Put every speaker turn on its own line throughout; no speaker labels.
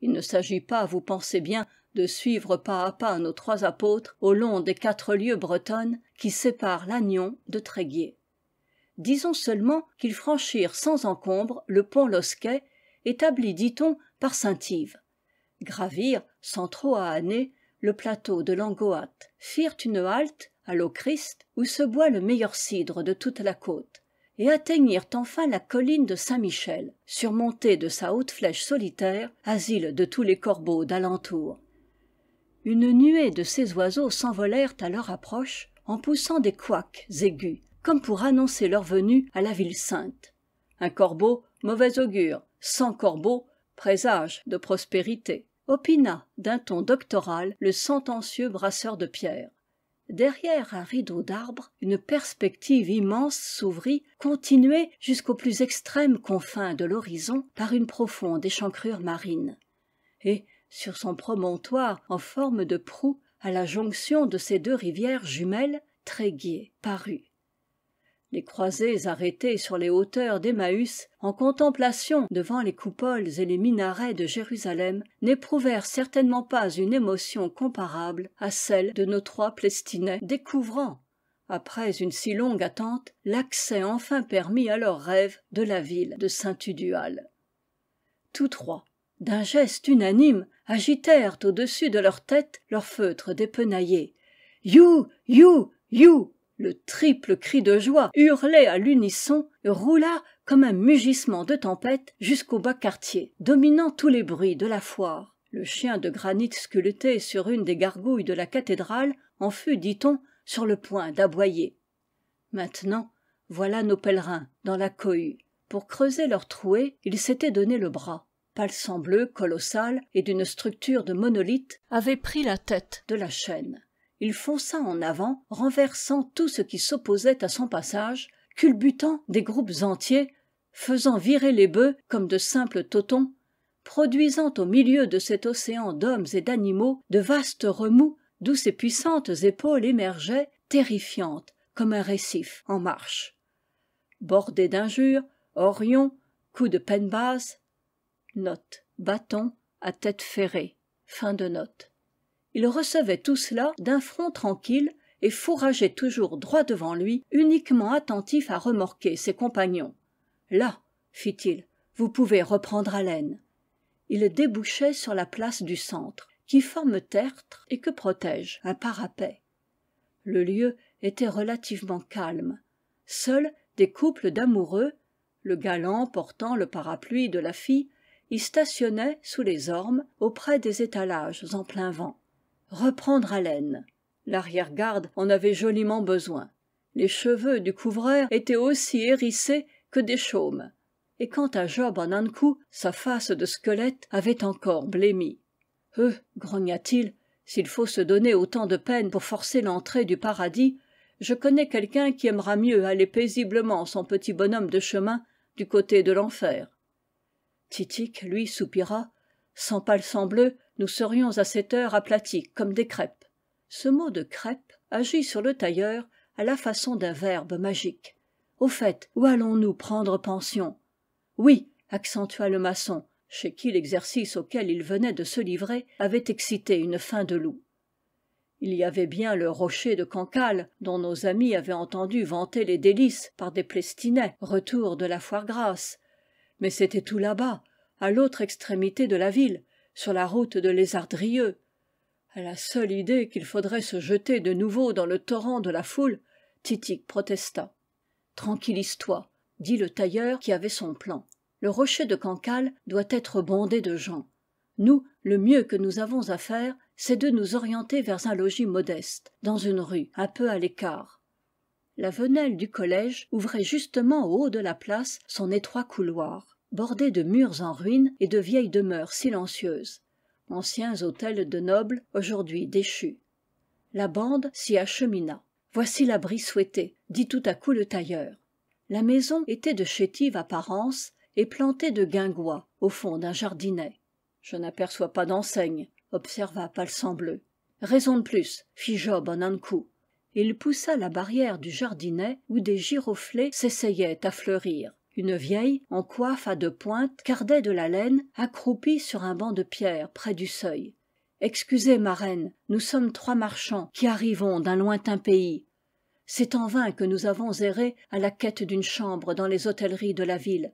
il ne s'agit pas vous pensez bien de suivre pas à pas nos trois apôtres au long des quatre lieues bretonnes qui séparent lannion de tréguier disons seulement qu'ils franchirent sans encombre le pont losquet établi dit-on par saint yves gravirent sans trop à ahanner le plateau de l'Angoate, firent une halte à l'eau christ où se boit le meilleur cidre de toute la côte et atteignirent enfin la colline de saint-michel surmontée de sa haute flèche solitaire asile de tous les corbeaux d'alentour une nuée de ces oiseaux s'envolèrent à leur approche en poussant des couacs aigus comme pour annoncer leur venue à la ville sainte un corbeau mauvais augure sans corbeaux présage de prospérité opina d'un ton doctoral le sentencieux brasseur de pierres derrière un rideau d'arbres une perspective immense s'ouvrit continuée jusqu'aux plus extrêmes confins de l'horizon par une profonde échancrure marine et sur son promontoire en forme de proue à la jonction de ces deux rivières jumelles tréguier parut les croisés arrêtés sur les hauteurs d'emmaüs en contemplation devant les coupoles et les minarets de jérusalem n'éprouvèrent certainement pas une émotion comparable à celle de nos trois plestinais découvrant après une si longue attente l'accès enfin permis à leur rêve de la ville de saint udual tous trois d'un geste unanime agitèrent au-dessus de leur tête leurs feutre dépenaillé. « you you you le triple cri de joie hurlé à l'unisson roula comme un mugissement de tempête jusqu'au bas quartier dominant tous les bruits de la foire le chien de granit sculpté sur une des gargouilles de la cathédrale en fut dit-on sur le point d'aboyer maintenant voilà nos pèlerins dans la cohue pour creuser leur trouée ils s'étaient donné le bras bleu colossal et d'une structure de monolithe avait pris la tête de la chaîne il fonça en avant renversant tout ce qui s'opposait à son passage culbutant des groupes entiers faisant virer les bœufs comme de simples totons produisant au milieu de cet océan d'hommes et d'animaux de vastes remous d'où ses puissantes épaules émergeaient terrifiantes comme un récif en marche bordé d'injures orions coups de note, bâton, à tête ferrée il recevait tout cela d'un front tranquille et fourrageait toujours droit devant lui uniquement attentif à remorquer ses compagnons là fit-il vous pouvez reprendre haleine il débouchait sur la place du centre qui forme tertre et que protège un parapet le lieu était relativement calme seuls des couples d'amoureux le galant portant le parapluie de la fille y stationnaient sous les ormes auprès des étalages en plein vent reprendre haleine l'arrière-garde en avait joliment besoin les cheveux du couvreur étaient aussi hérissés que des chaumes et quant à job en ankou sa face de squelette avait encore blêmi euh grogna-t-il s'il faut se donner autant de peine pour forcer l'entrée du paradis je connais quelqu'un qui aimera mieux aller paisiblement son petit bonhomme de chemin du côté de l'enfer titik lui soupira sans bleu, nous serions à cette heure aplatis comme des crêpes ce mot de crêpe agit sur le tailleur à la façon d'un verbe magique au fait où allons-nous prendre pension oui accentua le maçon chez qui l'exercice auquel il venait de se livrer avait excité une faim de loup il y avait bien le rocher de cancale dont nos amis avaient entendu vanter les délices par des plestinets, retour de la foire grasse mais c'était tout là-bas à l'autre extrémité de la ville sur la route de lézardrieux À la seule idée qu'il faudrait se jeter de nouveau dans le torrent de la foule Titic protesta tranquillise toi dit le tailleur qui avait son plan le rocher de cancale doit être bondé de gens nous le mieux que nous avons à faire c'est de nous orienter vers un logis modeste dans une rue un peu à l'écart la venelle du collège ouvrait justement au haut de la place son étroit couloir bordée de murs en ruines et de vieilles demeures silencieuses anciens hôtels de nobles aujourd'hui déchus la bande s'y achemina voici l'abri souhaité dit tout à coup le tailleur la maison était de chétive apparence et plantée de guingois au fond d'un jardinet je n'aperçois pas d'enseigne observa palsambleu raison de plus fit job en un coup et il poussa la barrière du jardinet où des giroflées s'essayaient à fleurir une vieille en coiffe à deux pointes cardait de la laine accroupie sur un banc de pierre près du seuil excusez ma reine nous sommes trois marchands qui arrivons d'un lointain pays c'est en vain que nous avons erré à la quête d'une chambre dans les hôtelleries de la ville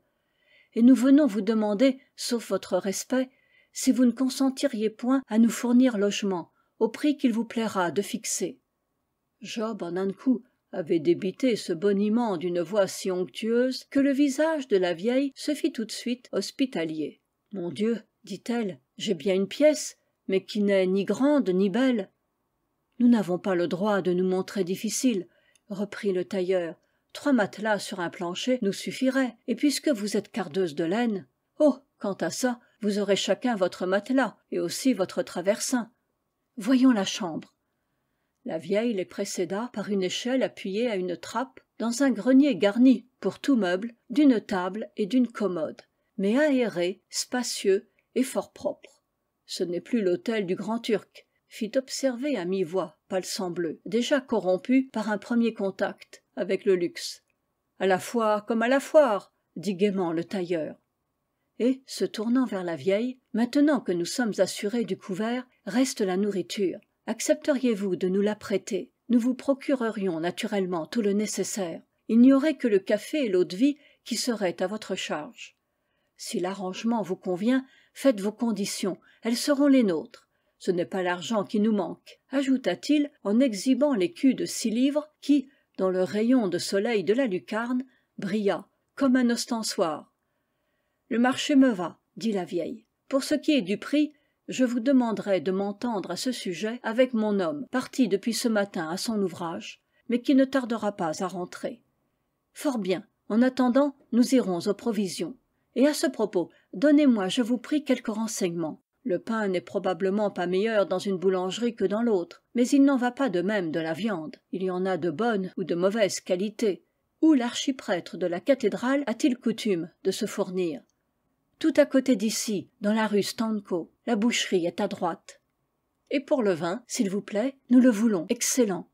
et nous venons vous demander sauf votre respect si vous ne consentiriez point à nous fournir logement au prix qu'il vous plaira de fixer job en un coup avait débité ce boniment d'une voix si onctueuse que le visage de la vieille se fit tout de suite hospitalier mon dieu dit-elle j'ai bien une pièce mais qui n'est ni grande ni belle nous n'avons pas le droit de nous montrer difficiles reprit le tailleur trois matelas sur un plancher nous suffiraient et puisque vous êtes cardeuse de laine oh quant à ça vous aurez chacun votre matelas et aussi votre traversin voyons la chambre la vieille les précéda par une échelle appuyée à une trappe dans un grenier garni pour tout meuble d'une table et d'une commode mais aéré spacieux et fort propre ce n'est plus l'hôtel du grand-turc fit observer à mi-voix palsambleu déjà corrompu par un premier contact avec le luxe À la foire comme à la foire dit gaiement le tailleur et se tournant vers la vieille maintenant que nous sommes assurés du couvert reste la nourriture accepteriez vous de nous la prêter nous vous procurerions naturellement tout le nécessaire il n'y aurait que le café et l'eau-de-vie qui seraient à votre charge si l'arrangement vous convient faites vos conditions elles seront les nôtres ce n'est pas l'argent qui nous manque ajouta-t-il en exhibant l'écu de six livres qui dans le rayon de soleil de la lucarne brilla comme un ostensoir le marché me va dit la vieille pour ce qui est du prix je vous demanderai de m'entendre à ce sujet avec mon homme parti depuis ce matin à son ouvrage mais qui ne tardera pas à rentrer fort bien en attendant nous irons aux provisions et à ce propos donnez-moi je vous prie quelques renseignements le pain n'est probablement pas meilleur dans une boulangerie que dans l'autre mais il n'en va pas de même de la viande il y en a de bonne ou de mauvaise qualité où l'archiprêtre de la cathédrale a-t-il coutume de se fournir tout à côté d'ici dans la rue Stanko, la boucherie est à droite et pour le vin s'il vous plaît nous le voulons excellent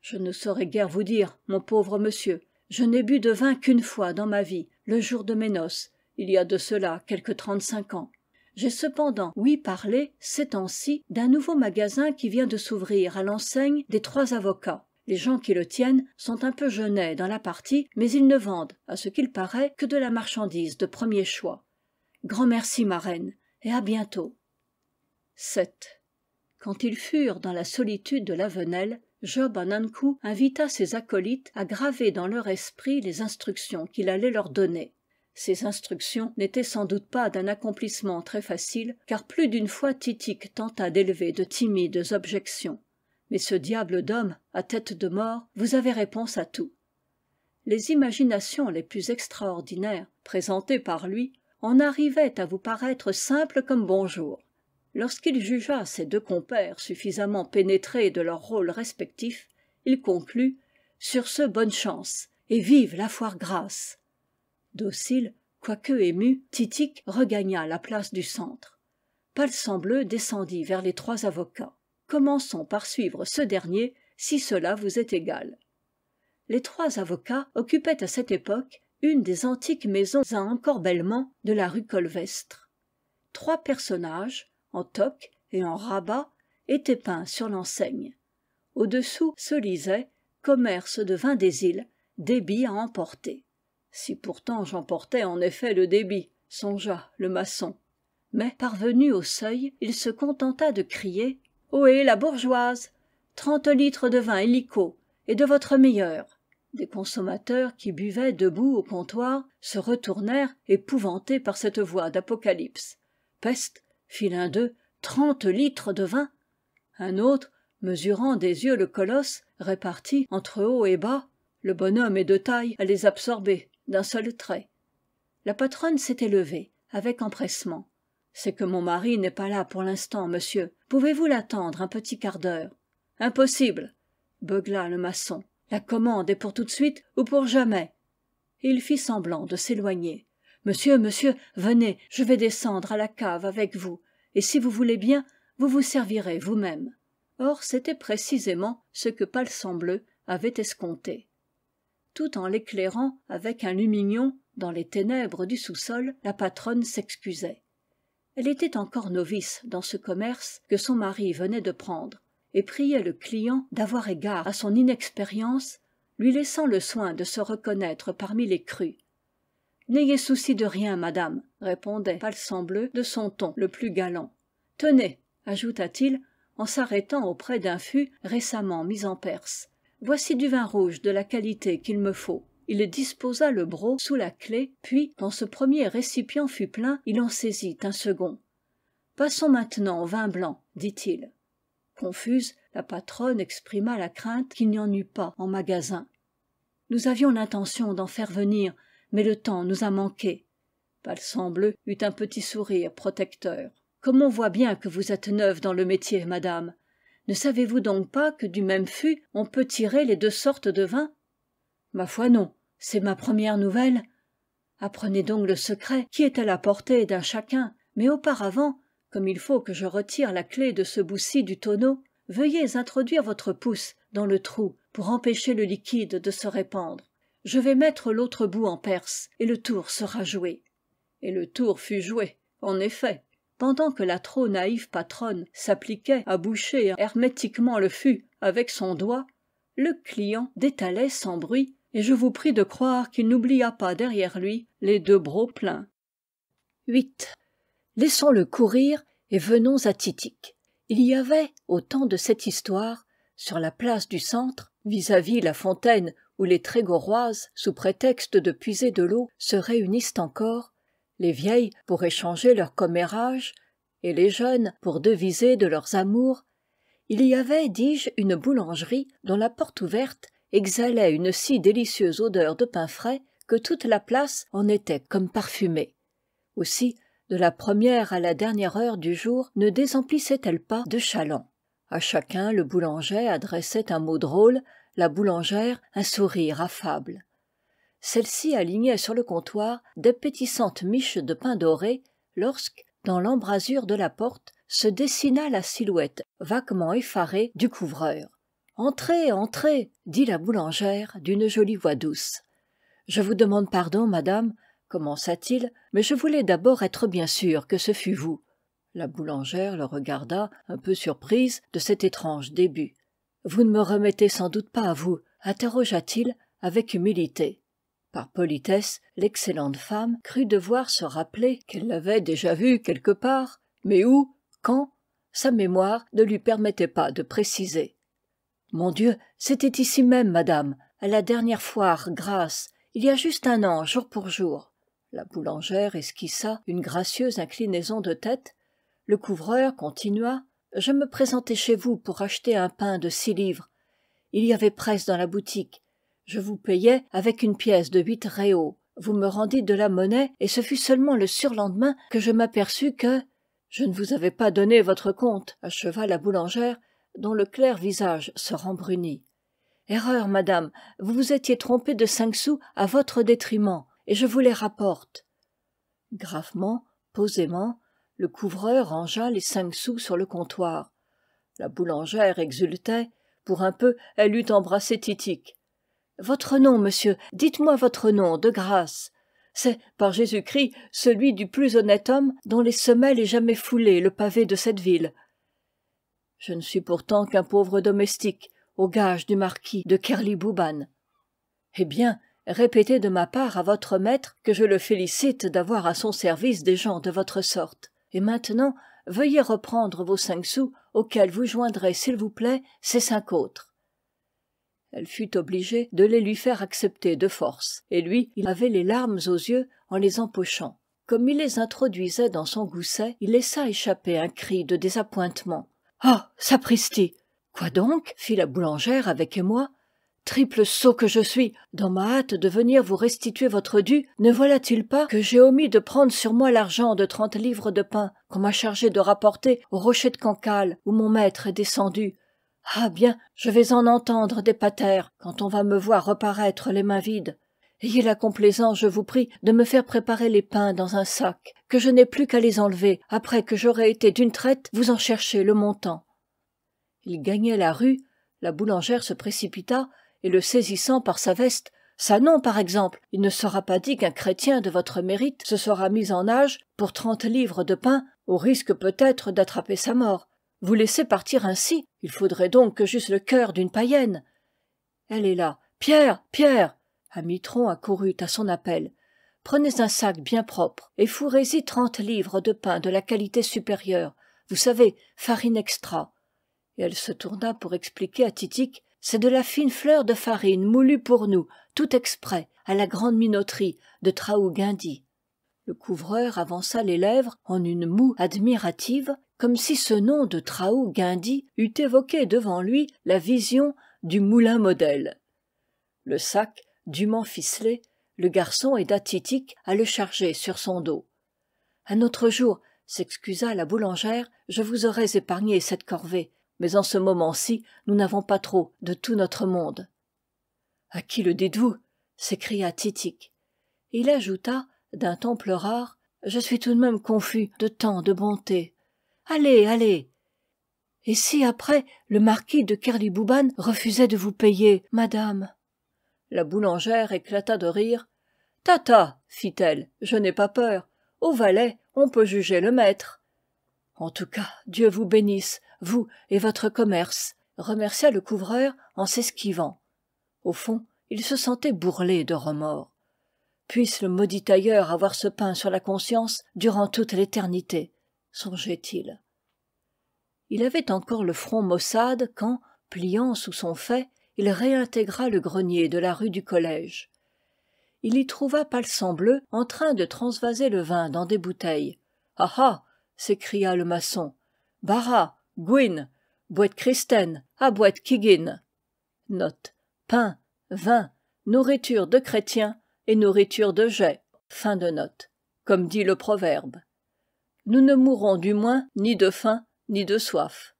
je ne saurais guère vous dire mon pauvre monsieur je n'ai bu de vin qu'une fois dans ma vie le jour de mes noces il y a de cela quelque trente-cinq ans j'ai cependant oui, parlé, ces temps-ci d'un nouveau magasin qui vient de s'ouvrir à l'enseigne des trois avocats les gens qui le tiennent sont un peu jeunets dans la partie mais ils ne vendent à ce qu'il paraît que de la marchandise de premier choix grand merci ma reine et à bientôt vii quand ils furent dans la solitude de la venelle job Anankou invita ses acolytes à graver dans leur esprit les instructions qu'il allait leur donner ces instructions n'étaient sans doute pas d'un accomplissement très facile car plus d'une fois titik tenta d'élever de timides objections mais ce diable d'homme à tête de mort vous avez réponse à tout les imaginations les plus extraordinaires présentées par lui en arrivait à vous paraître simple comme bonjour lorsqu'il jugea ses deux compères suffisamment pénétrés de leurs rôles respectifs il conclut sur ce bonne chance et vive la foire grasse docile quoique ému titik regagna la place du centre palsambleu descendit vers les trois avocats commençons par suivre ce dernier si cela vous est égal les trois avocats occupaient à cette époque une des antiques maisons à encorbellement de la rue colvestre trois personnages en toque et en rabat étaient peints sur l'enseigne au-dessous se lisait commerce de vin des îles débit à emporter si pourtant j'emportais en effet le débit songea le maçon mais parvenu au seuil il se contenta de crier ohé la bourgeoise trente litres de vin hélico, et de votre meilleur des consommateurs qui buvaient debout au comptoir se retournèrent épouvantés par cette voix d'apocalypse peste fit l'un d'eux trente litres de vin un autre mesurant des yeux le colosse répartit entre haut et bas le bonhomme est de taille à les absorber d'un seul trait la patronne s'était levée avec empressement c'est que mon mari n'est pas là pour l'instant monsieur pouvez-vous l'attendre un petit quart d'heure impossible beugla le maçon la commande est pour tout de suite ou pour jamais et il fit semblant de s'éloigner monsieur monsieur venez je vais descendre à la cave avec vous et si vous voulez bien vous vous servirez vous-même or c'était précisément ce que palsambleu avait escompté tout en l'éclairant avec un lumignon dans les ténèbres du sous-sol la patronne s'excusait elle était encore novice dans ce commerce que son mari venait de prendre et priait le client d'avoir égard à son inexpérience lui laissant le soin de se reconnaître parmi les crus n'ayez souci de rien madame répondait palsambleu de son ton le plus galant tenez ajouta-t-il en s'arrêtant auprès d'un fût récemment mis en perse, voici du vin rouge de la qualité qu'il me faut il disposa le broc sous la clef puis quand ce premier récipient fut plein il en saisit un second passons maintenant au vin blanc dit-il confuse la patronne exprima la crainte qu'il n'y en eût pas en magasin nous avions l'intention d'en faire venir mais le temps nous a manqué palsambleu eut un petit sourire protecteur comme on voit bien que vous êtes neuve dans le métier madame ne savez-vous donc pas que du même fût on peut tirer les deux sortes de vin ma foi non c'est ma première nouvelle apprenez donc le secret qui est à la portée d'un chacun mais auparavant comme il faut que je retire la clef de ce bout ci du tonneau veuillez introduire votre pouce dans le trou pour empêcher le liquide de se répandre je vais mettre l'autre bout en perse et le tour sera joué et le tour fut joué en effet pendant que la trop naïve patronne s'appliquait à boucher hermétiquement le fût avec son doigt le client détalait sans bruit et je vous prie de croire qu'il n'oublia pas derrière lui les deux brocs pleins laissons-le courir et venons à titik il y avait au temps de cette histoire sur la place du centre vis-à-vis la fontaine où les trégoroises, sous prétexte de puiser de l'eau se réunissent encore les vieilles pour échanger leurs commérages et les jeunes pour deviser de leurs amours il y avait dis-je une boulangerie dont la porte ouverte exhalait une si délicieuse odeur de pain frais que toute la place en était comme parfumée aussi de la première à la dernière heure du jour ne désemplissait elle pas de chalands À chacun le boulanger adressait un mot drôle la boulangère un sourire affable celle-ci alignait sur le comptoir d'appétissantes miches de pain doré lorsque dans l'embrasure de la porte se dessina la silhouette vaguement effarée du couvreur entrez entrez dit la boulangère d'une jolie voix douce je vous demande pardon madame commença-t-il mais je voulais d'abord être bien sûr que ce fût vous la boulangère le regarda un peu surprise de cet étrange début vous ne me remettez sans doute pas à vous interrogea-t-il avec humilité par politesse l'excellente femme crut devoir se rappeler qu'elle l'avait déjà vu quelque part mais où quand sa mémoire ne lui permettait pas de préciser mon dieu c'était ici même madame à la dernière foire grâce, il y a juste un an jour pour jour la boulangère esquissa une gracieuse inclinaison de tête le couvreur continua je me présentai chez vous pour acheter un pain de six livres il y avait presse dans la boutique je vous payai avec une pièce de huit réaux vous me rendîtes de la monnaie et ce fut seulement le surlendemain que je m'aperçus que je ne vous avais pas donné votre compte acheva la boulangère dont le clair visage se rembrunit erreur madame vous vous étiez trompée de cinq sous à votre détriment et je vous les rapporte gravement posément le couvreur rangea les cinq sous sur le comptoir la boulangère exultait pour un peu elle eut embrassé Titique. « votre nom monsieur dites-moi votre nom de grâce c'est par jésus-christ celui du plus honnête homme dont les semelles aient jamais foulé le pavé de cette ville je ne suis pourtant qu'un pauvre domestique au gage du marquis de kerlibouban eh bien répétez de ma part à votre maître que je le félicite d'avoir à son service des gens de votre sorte et maintenant veuillez reprendre vos cinq sous auxquels vous joindrez s'il vous plaît ces cinq autres elle fut obligée de les lui faire accepter de force et lui il avait les larmes aux yeux en les empochant comme il les introduisait dans son gousset il laissa échapper un cri de désappointement ah sapristi quoi donc fit la boulangère avec émoi triple sot que je suis dans ma hâte de venir vous restituer votre dû ne voilà-t-il pas que j'ai omis de prendre sur moi l'argent de trente livres de pain qu'on m'a chargé de rapporter au rocher de cancale où mon maître est descendu ah bien je vais en entendre des patères quand on va me voir reparaître les mains vides ayez la complaisance je vous prie de me faire préparer les pains dans un sac que je n'ai plus qu'à les enlever après que j'aurai été d'une traite vous en chercher le montant il gagnait la rue la boulangère se précipita et le saisissant par sa veste ça non par exemple il ne sera pas dit qu'un chrétien de votre mérite se sera mis en âge pour trente livres de pain au risque peut-être d'attraper sa mort vous laissez partir ainsi il faudrait donc que j'eusse le cœur d'une païenne elle est là pierre pierre Mitron accourut à son appel prenez un sac bien propre et fourrez y trente livres de pain de la qualité supérieure vous savez farine extra et elle se tourna pour expliquer à Titique c'est de la fine fleur de farine moulue pour nous tout exprès à la grande minoterie de Traou-Guindy. le couvreur avança les lèvres en une moue admirative comme si ce nom de Traou-Guindy eût évoqué devant lui la vision du moulin modèle le sac dûment ficelé le garçon aida titik à le charger sur son dos un autre jour s'excusa la boulangère je vous aurais épargné cette corvée mais en ce moment-ci nous n'avons pas trop de tout notre monde À qui le dites-vous s'écria titik et il ajouta d'un ton pleurard je suis tout de même confus de tant de bonté allez allez et si après le marquis de kerlibouban refusait de vous payer madame la boulangère éclata de rire tata fit-elle je n'ai pas peur au valet on peut juger le maître en tout cas dieu vous bénisse vous et votre commerce remercia le couvreur en s'esquivant au fond il se sentait bourrelé de remords puisse le maudit tailleur avoir ce pain sur la conscience durant toute l'éternité songeait-il il avait encore le front maussade quand pliant sous son fait, il réintégra le grenier de la rue du collège il y trouva palsambleu en train de transvaser le vin dans des bouteilles ah ah s'écria le maçon bara Gwyn boîte Christenne, à boîte Kigine. » note pain vin nourriture de chrétien et nourriture de note. comme dit le proverbe nous ne mourrons du moins ni de faim ni de soif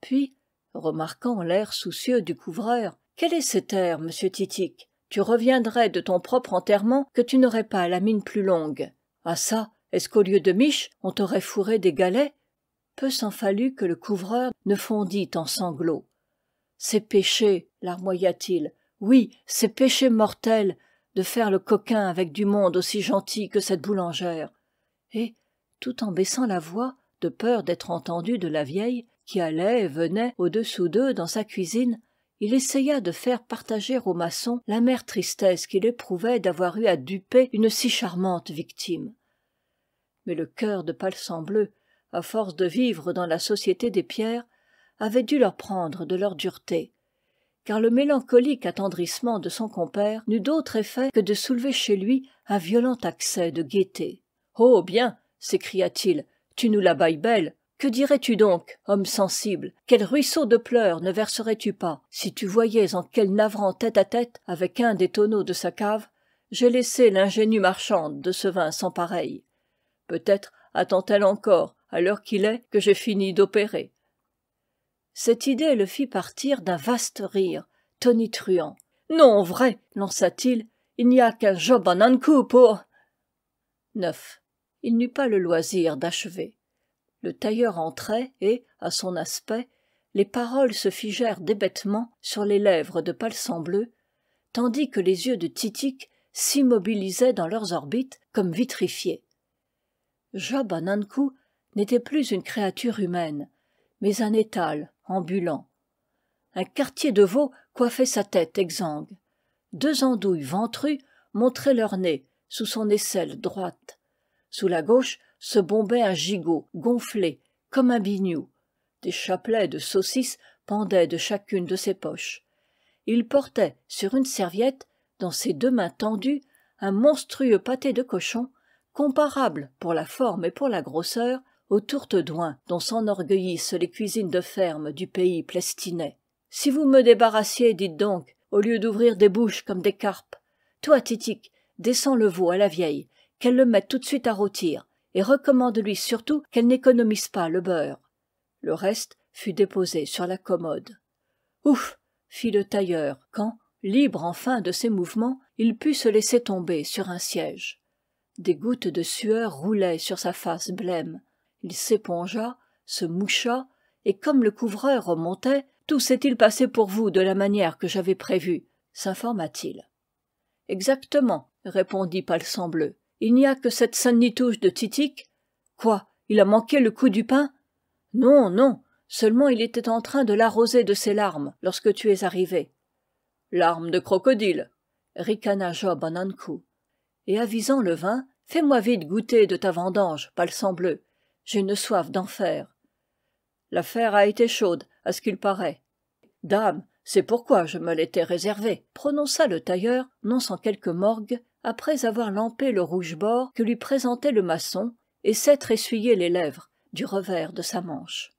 puis remarquant l'air soucieux du couvreur quel est cet air monsieur titik tu reviendrais de ton propre enterrement que tu n'aurais pas la mine plus longue ah ça, est-ce qu'au lieu de miche, on t'aurait fourré des galets peu s'en fallut que le couvreur ne fondît en sanglots c'est péché larmoya t il oui c'est péché mortel de faire le coquin avec du monde aussi gentil que cette boulangère et tout en baissant la voix de peur d'être entendu de la vieille qui allait et venait au-dessous d'eux dans sa cuisine il essaya de faire partager au maçon l'amère tristesse qu'il éprouvait d'avoir eu à duper une si charmante victime mais le cœur de palsambleu à force de vivre dans la société des pierres avait dû leur prendre de leur dureté car le mélancolique attendrissement de son compère n'eut d'autre effet que de soulever chez lui un violent accès de gaieté oh bien s'écria-t-il tu nous la bailles belle que dirais-tu donc homme sensible quel ruisseau de pleurs ne verserais tu pas si tu voyais en quel navrant tête-à-tête -tête, avec un des tonneaux de sa cave j'ai laissé l'ingénue marchande de ce vin sans pareil peut-être attend elle encore à l'heure qu'il est que j'ai fini d'opérer cette idée le fit partir d'un vaste rire tonitruant non vrai lança-t-il il n'y a qu'un job en un coup pour il n'eut pas le loisir d'achever le tailleur entrait et à son aspect les paroles se figèrent débêtement sur les lèvres de palsambleu tandis que les yeux de titik s'immobilisaient dans leurs orbites comme vitrifiés job an n'était plus une créature humaine mais un étal ambulant un quartier de veau coiffait sa tête exsangue deux andouilles ventrues montraient leur nez sous son aisselle droite sous la gauche se bombait un gigot gonflé comme un bignou. des chapelets de saucisses pendaient de chacune de ses poches il portait sur une serviette dans ses deux mains tendues un monstrueux pâté de cochon comparable pour la forme et pour la grosseur aux tourtes dont s'enorgueillissent les cuisines de ferme du pays plestinais si vous me débarrassiez dites donc au lieu d'ouvrir des bouches comme des carpes toi titik descends le veau à la vieille qu'elle le mette tout de suite à rôtir et recommande lui surtout qu'elle n'économise pas le beurre le reste fut déposé sur la commode ouf fit le tailleur quand libre enfin de ses mouvements il put se laisser tomber sur un siège des gouttes de sueur roulaient sur sa face blême il s'épongea se moucha et comme le couvreur remontait tout s'est-il passé pour vous de la manière que j'avais prévue sinforma t il exactement répondit palsambleu il n'y a que cette sainte-nitouche de Titic. quoi il a manqué le coup du pain non non seulement il était en train de l'arroser de ses larmes lorsque tu es arrivé larmes de crocodile ricana job un et avisant le vin fais-moi vite goûter de ta vendange palsambleu j'ai une soif d'enfer l'affaire a été chaude à ce qu'il paraît dame c'est pourquoi je me l'étais réservé. prononça le tailleur non sans quelque morgue après avoir lampé le rouge-bord que lui présentait le maçon et s'être essuyé les lèvres du revers de sa manche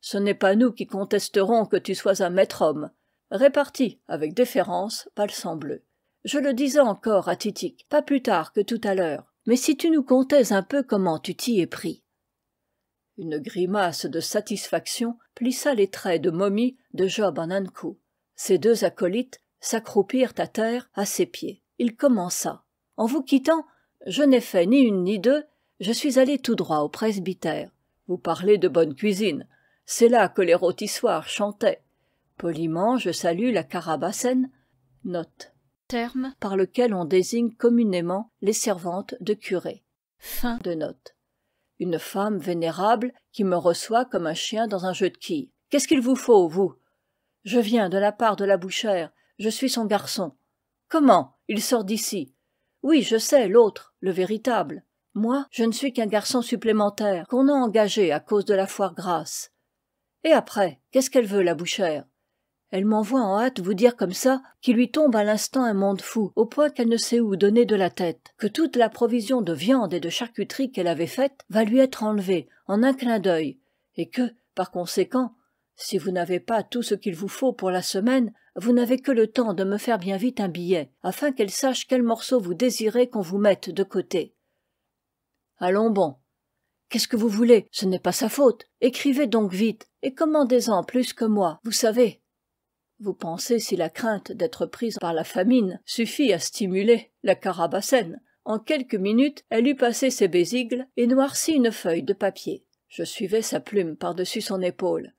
ce n'est pas nous qui contesterons que tu sois un maître homme répartit avec déférence palsambleu je le disais encore à titik pas plus tard que tout à l'heure mais si tu nous contais un peu comment tu t'y es pris une grimace de satisfaction plissa les traits de momie de job en ankou ses deux acolytes s'accroupirent à terre à ses pieds il commença en vous quittant je n'ai fait ni une ni deux je suis allé tout droit au presbytère vous parlez de bonne cuisine c'est là que les rôtissoirs chantaient poliment je salue la carabassène. note terme par lequel on désigne communément les servantes de curé fin de note une femme vénérable qui me reçoit comme un chien dans un jeu de quilles qu'est-ce qu'il vous faut vous je viens de la part de la bouchère je suis son garçon comment il sort d'ici oui je sais l'autre le véritable moi je ne suis qu'un garçon supplémentaire qu'on a engagé à cause de la foire grasse et après qu'est-ce qu'elle veut la bouchère elle m'envoie en hâte vous dire comme ça qu'il lui tombe à l'instant un monde fou au point qu'elle ne sait où donner de la tête que toute la provision de viande et de charcuterie qu'elle avait faite va lui être enlevée en un clin d'œil et que par conséquent si vous n'avez pas tout ce qu'il vous faut pour la semaine vous n'avez que le temps de me faire bien vite un billet afin qu'elle sache quel morceau vous désirez qu'on vous mette de côté allons bon qu'est-ce que vous voulez ce n'est pas sa faute écrivez donc vite et commandez en plus que moi vous savez vous pensez si la crainte d'être prise par la famine suffit à stimuler la carabassène en quelques minutes elle eut passé ses besicles et noirci une feuille de papier je suivais sa plume par-dessus son épaule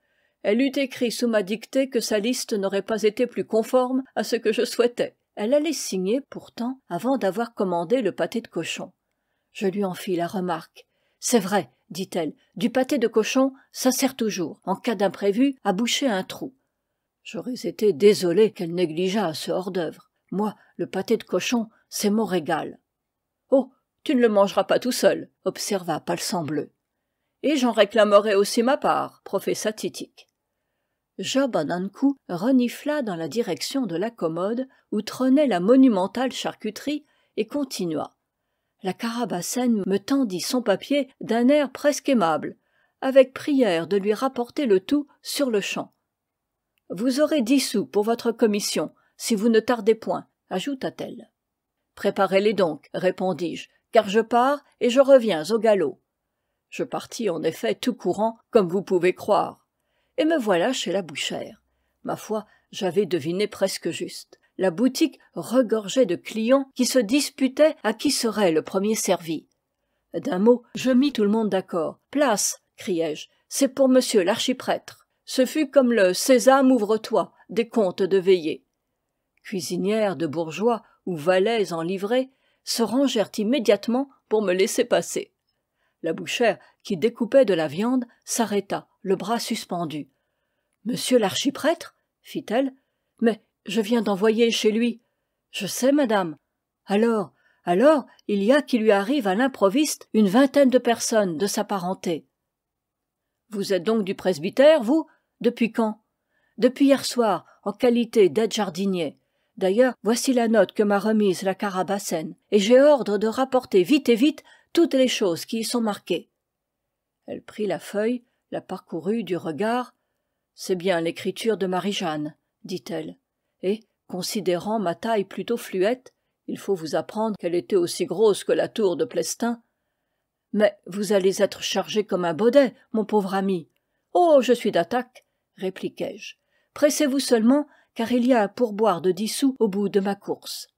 elle eut écrit sous ma dictée que sa liste n'aurait pas été plus conforme à ce que je souhaitais elle allait signer pourtant avant d'avoir commandé le pâté de cochon je lui en fis la remarque c'est vrai dit-elle du pâté de cochon ça sert toujours en cas d'imprévu à boucher un trou j'aurais été désolé qu'elle négligeât ce hors-d'œuvre moi le pâté de cochon c'est mon régal oh tu ne le mangeras pas tout seul observa palsambleu et j'en réclamerai aussi ma part professa Titic. job ankou renifla dans la direction de la commode où trônait la monumentale charcuterie et continua la carabassène me tendit son papier d'un air presque aimable avec prière de lui rapporter le tout sur-le-champ vous aurez dix sous pour votre commission si vous ne tardez point ajouta-t-elle préparez les donc répondis-je car je pars et je reviens au galop je partis en effet tout courant comme vous pouvez croire et me voilà chez la bouchère ma foi j'avais deviné presque juste la boutique regorgeait de clients qui se disputaient à qui serait le premier servi d'un mot je mis tout le monde d'accord place criai-je c'est pour monsieur l'archiprêtre ce fut comme le sésame ouvre-toi des contes de veillée cuisinières de bourgeois ou valets en livrée se rangèrent immédiatement pour me laisser passer la bouchère qui découpait de la viande s'arrêta le bras suspendu monsieur l'archiprêtre fit-elle mais je viens d'envoyer chez lui je sais madame alors alors il y a qui lui arrive à l'improviste une vingtaine de personnes de sa parenté vous êtes donc du presbytère vous depuis quand depuis hier soir en qualité daide jardinier d'ailleurs voici la note que m'a remise la carabassen et j'ai ordre de rapporter vite et vite toutes les choses qui y sont marquées elle prit la feuille la parcourut du regard c'est bien l'écriture de marie-jeanne dit-elle et considérant ma taille plutôt fluette il faut vous apprendre qu'elle était aussi grosse que la tour de plestin mais vous allez être chargé comme un baudet mon pauvre ami oh je suis d'attaque répliquai-je pressez-vous seulement car il y a un pourboire de dix sous au bout de ma course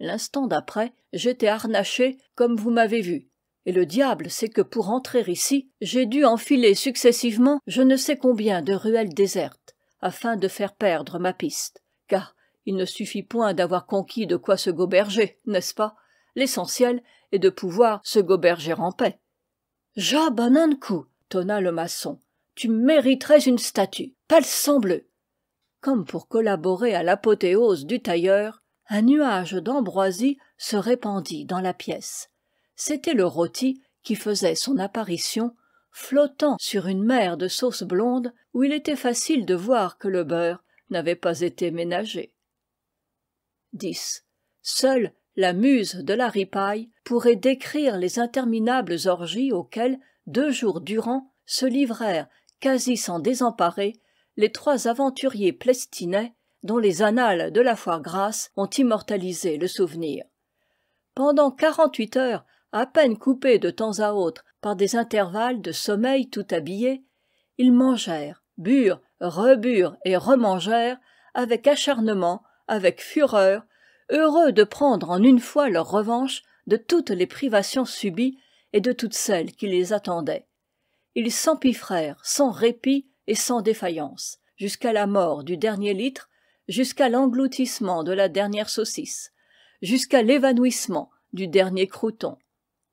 l'instant d'après j'étais harnaché comme vous m'avez vu et le diable c'est que pour entrer ici j'ai dû enfiler successivement je ne sais combien de ruelles désertes afin de faire perdre ma piste car il ne suffit point d'avoir conquis de quoi se goberger n'est-ce pas l'essentiel et de pouvoir se goberger en paix job an coup tonna le maçon tu mériterais une statue palsambleu comme pour collaborer à l'apothéose du tailleur un nuage d'ambroisie se répandit dans la pièce c'était le rôti qui faisait son apparition flottant sur une mer de sauce blonde où il était facile de voir que le beurre n'avait pas été ménagé 10. Seul la muse de la ripaille pourrait décrire les interminables orgies auxquelles deux jours durant se livrèrent quasi sans désemparer les trois aventuriers plestinais dont les annales de la foire grasse ont immortalisé le souvenir pendant quarante-huit heures à peine coupés de temps à autre par des intervalles de sommeil tout habillés, ils mangèrent burent reburent et remangèrent avec acharnement avec fureur heureux de prendre en une fois leur revanche de toutes les privations subies et de toutes celles qui les attendaient ils s'empiffrèrent sans répit et sans défaillance jusqu'à la mort du dernier litre jusqu'à l'engloutissement de la dernière saucisse jusqu'à l'évanouissement du dernier crouton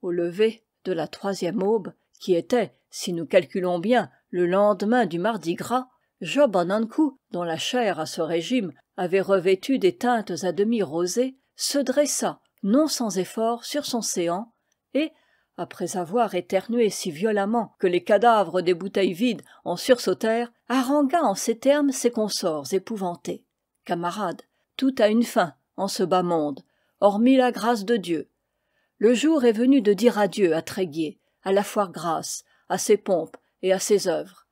au lever de la troisième aube qui était si nous calculons bien le lendemain du mardi gras job un ankou dont la chair à ce régime avait revêtu des teintes à demi rosées se dressa non sans effort sur son séant et après avoir éternué si violemment que les cadavres des bouteilles vides en sursautèrent harangua en ces termes ses consorts épouvantés camarades tout a une fin en ce bas monde hormis la grâce de dieu le jour est venu de dire adieu à tréguier à la foire grasse à ses pompes et à ses œuvres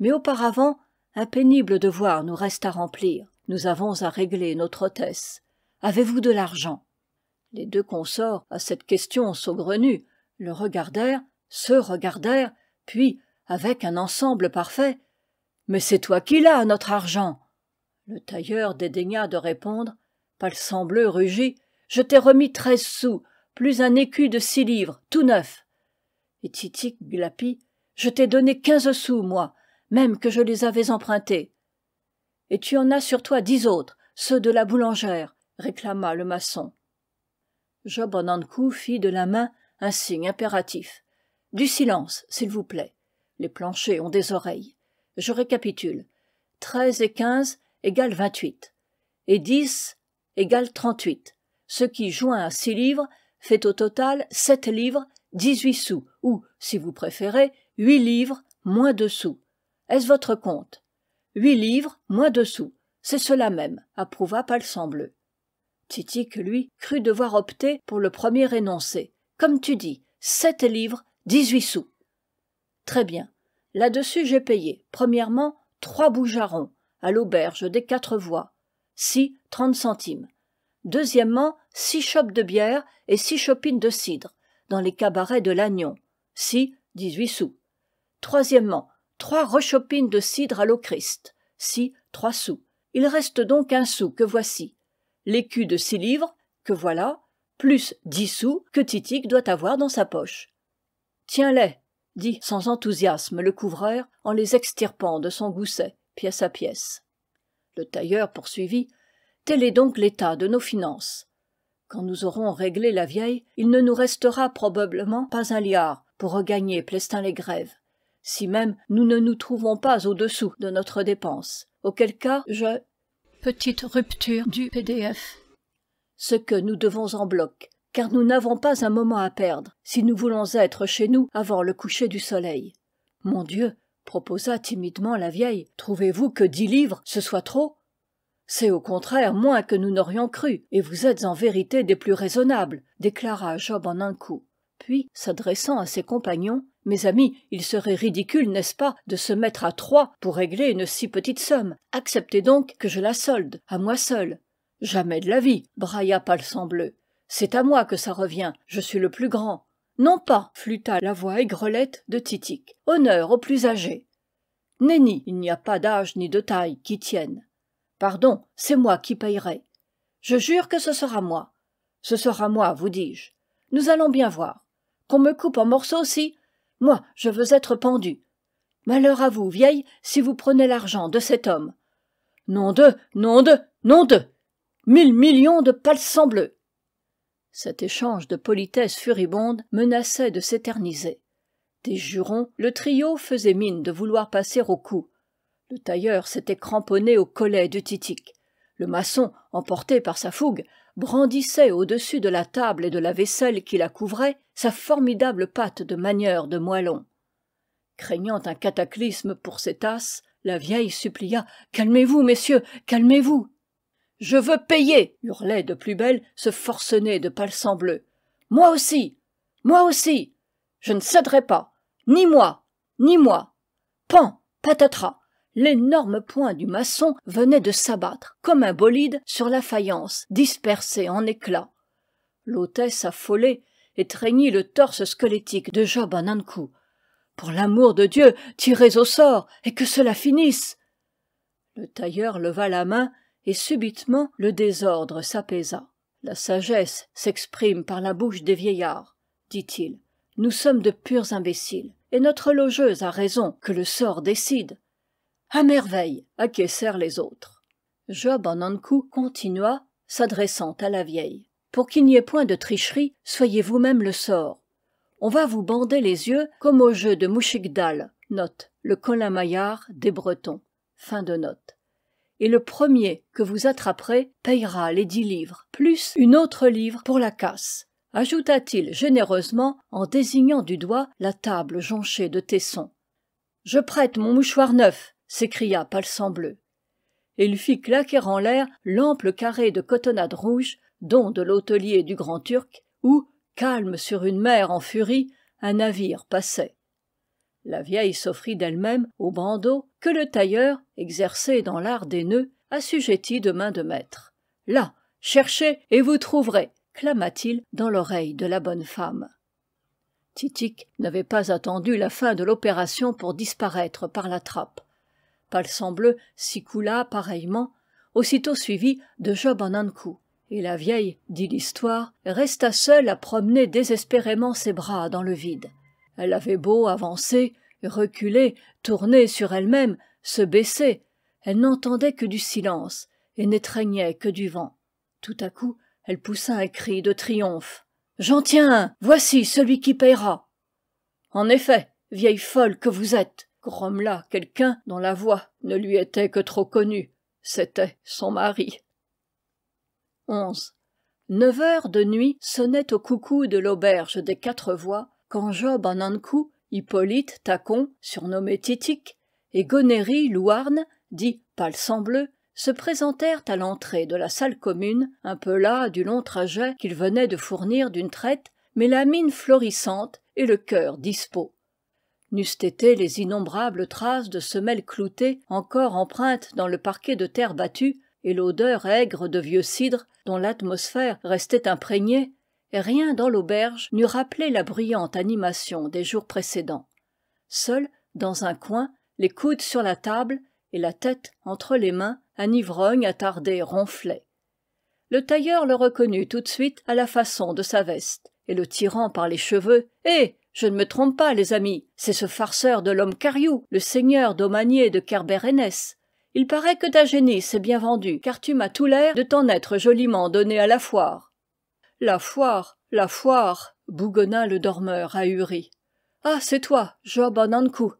mais auparavant un pénible devoir nous reste à remplir nous avons à régler notre hôtesse avez-vous de l'argent les deux consorts à cette question saugrenue le regardèrent se regardèrent puis avec un ensemble parfait mais c'est toi qui l'as notre argent le tailleur dédaigna de répondre palsambleu rugit je t'ai remis treize sous plus un écu de six livres tout neuf et Titic-Bilapi glapit je t'ai donné quinze sous moi même que je les avais empruntés et tu en as sur toi dix autres ceux de la boulangère réclama le maçon job an fit de la main un signe impératif du silence s'il vous plaît les planchers ont des oreilles je récapitule treize et quinze égale vingt-huit et dix égale trente-huit ce qui joint à six livres fait au total sept livres dix-huit sous ou si vous préférez huit livres moins deux sous est-ce votre compte huit livres moins deux sous c'est cela même approuva palsambleu titik lui crut devoir opter pour le premier énoncé comme tu dis sept livres dix-huit sous très bien là-dessus j'ai payé premièrement trois boujarons à l'auberge des quatre voies six trente centimes deuxièmement six chopes de bière et six chopines de cidre dans les cabarets de lannion six dix-huit sous troisièmement trois rechopines de cidre à l'eau christ Si, trois sous il reste donc un sou que voici l'écu de six livres que voilà plus dix sous que Titic doit avoir dans sa poche tiens les dit sans enthousiasme le couvreur en les extirpant de son gousset pièce à pièce le tailleur poursuivit tel est donc l'état de nos finances quand nous aurons réglé la vieille il ne nous restera probablement pas un liard pour regagner plestin les grèves si même nous ne nous trouvons pas au-dessous de notre dépense auquel cas je petite rupture du pdf ce que nous devons en bloc car nous n'avons pas un moment à perdre si nous voulons être chez nous avant le coucher du soleil mon dieu proposa timidement la vieille trouvez-vous que dix livres ce soit trop c'est au contraire moins que nous n'aurions cru et vous êtes en vérité des plus raisonnables déclara job en un coup puis s'adressant à ses compagnons mes amis il serait ridicule n'est-ce pas de se mettre à trois pour régler une si petite somme acceptez donc que je la solde à moi seul jamais de la vie brailla palsambleu c'est à moi que ça revient je suis le plus grand non pas flûta la voix aigrelette de titik honneur au plus âgé. nenni il n'y a pas d'âge ni de taille qui tienne pardon c'est moi qui payerai je jure que ce sera moi ce sera moi vous dis-je nous allons bien voir qu'on me coupe en morceaux si moi je veux être pendu malheur à vous vieille si vous prenez l'argent de cet homme nom de nom de nom de mille millions de palsambleu cet échange de politesse furibonde menaçait de s'éterniser des jurons le trio faisait mine de vouloir passer au cou. le tailleur s'était cramponné au collet de titique. le maçon emporté par sa fougue brandissait au-dessus de la table et de la vaisselle qui la couvrait sa formidable patte de manieur de moellon craignant un cataclysme pour ses tasses la vieille supplia calmez-vous messieurs calmez-vous je veux payer hurlait de plus belle ce forcené de palsambleu moi aussi moi aussi je ne céderai pas ni moi ni moi pan patatras l'énorme poing du maçon venait de s'abattre comme un bolide sur la faïence dispersée en éclats l'hôtesse affolée étreignit le torse squelettique de job an ankou pour l'amour de dieu tirez au sort et que cela finisse le tailleur leva la main et subitement le désordre s'apaisa la sagesse s'exprime par la bouche des vieillards dit-il nous sommes de purs imbéciles et notre logeuse a raison que le sort décide à merveille acquiescèrent les autres job en ankou continua s'adressant à la vieille pour qu'il n'y ait point de tricherie soyez vous-même le sort on va vous bander les yeux comme au jeu de mouchigdal et le premier que vous attraperez payera les dix livres plus une autre livre pour la casse ajouta-t-il généreusement en désignant du doigt la table jonchée de tessons je prête mon mouchoir neuf s'écria palsambleu et il fit claquer en l'air l'ample carré de cotonnade rouge dont de l'hôtelier du grand turc où calme sur une mer en furie un navire passait la vieille s'offrit d'elle-même au bandeau que le tailleur exercé dans l'art des nœuds assujettit de main de maître là cherchez et vous trouverez clama-t-il dans l'oreille de la bonne femme titik n'avait pas attendu la fin de l'opération pour disparaître par la trappe palsambleu s'y coula pareillement aussitôt suivi de job un ankou et la vieille dit l'histoire resta seule à promener désespérément ses bras dans le vide elle avait beau avancer reculer tourner sur elle-même se baisser elle n'entendait que du silence et n'étreignait que du vent tout à coup elle poussa un cri de triomphe j'en tiens un voici celui qui payera en effet vieille folle que vous êtes grommela quelqu'un dont la voix ne lui était que trop connue c'était son mari onze neuf heures de nuit sonnaient au coucou de l'auberge des quatre voies quand job Anankou, hippolyte tacon surnommé titik et gonéry Louarne, dit palsambleu se présentèrent à l'entrée de la salle commune un peu las du long trajet qu'ils venaient de fournir d'une traite mais la mine florissante et le cœur dispos n'eussent été les innombrables traces de semelles cloutées encore empreintes dans le parquet de terre battue et l'odeur aigre de vieux cidre dont l'atmosphère restait imprégnée rien dans l'auberge n'eût rappelé la bruyante animation des jours précédents seul dans un coin les coudes sur la table et la tête entre les mains un ivrogne attardé ronflait le tailleur le reconnut tout de suite à la façon de sa veste et le tirant par les cheveux hé eh je ne me trompe pas les amis c'est ce farceur de l'homme Cariou, le seigneur domanier de kerbérenès il paraît que ta génie s'est bien vendue car tu m'as tout l'air de t'en être joliment donné à la foire la foire la foire bougonna le dormeur ahuri ah c'est toi job anankou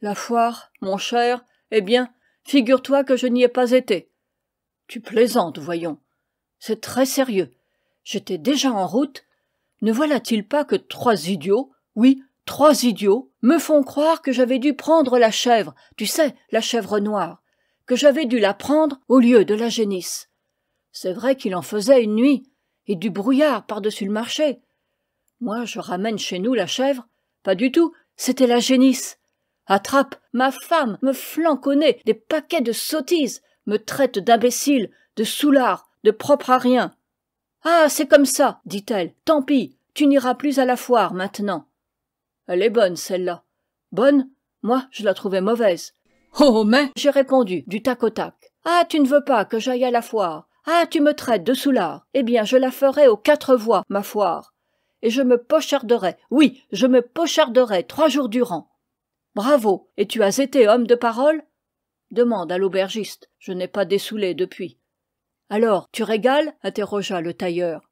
la foire mon cher eh bien figure-toi que je n'y ai pas été tu plaisantes voyons c'est très sérieux j'étais déjà en route ne voilà-t-il pas que trois idiots oui trois idiots me font croire que j'avais dû prendre la chèvre tu sais la chèvre noire que j'avais dû la prendre au lieu de la génisse c'est vrai qu'il en faisait une nuit et du brouillard par-dessus le marché moi je ramène chez nous la chèvre pas du tout c'était la génisse attrape ma femme me flanque au nez des paquets de sottises me traite d'imbécile de soulard de propre à rien ah c'est comme ça dit-elle tant pis tu n'iras plus à la foire maintenant elle est bonne celle-là bonne moi je la trouvais mauvaise oh, oh mais j'ai répondu du tac au tac ah tu ne veux pas que j'aille à la foire ah tu me traites de soulard eh bien je la ferai aux quatre voies ma foire et je me pocharderai oui je me pocharderai trois jours durant bravo et tu as été homme de parole demande à l'aubergiste je n'ai pas dessoulé depuis alors tu régales interrogea le tailleur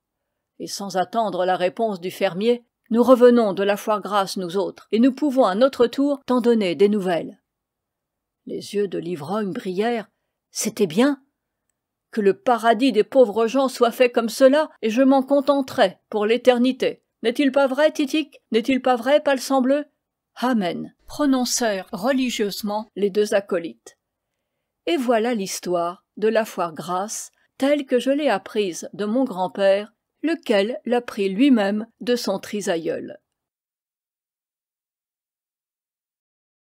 et sans attendre la réponse du fermier nous revenons de la foire grasse nous autres et nous pouvons à notre tour t'en donner des nouvelles les yeux de l'ivrogne brillèrent c'était bien que le paradis des pauvres gens soit fait comme cela et je m'en contenterai pour l'éternité n'est-il pas vrai titik n'est-il pas vrai palsambleu amen prononcèrent religieusement les deux acolytes et voilà l'histoire de la foire grasse telle que je l'ai apprise de mon grand-père lequel l'a pris lui-même de son trisaïeul